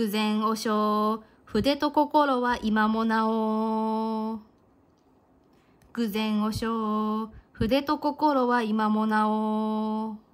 偶然おしょう、筆と心は今もなお。偶然おしょう、筆と心は今もなお。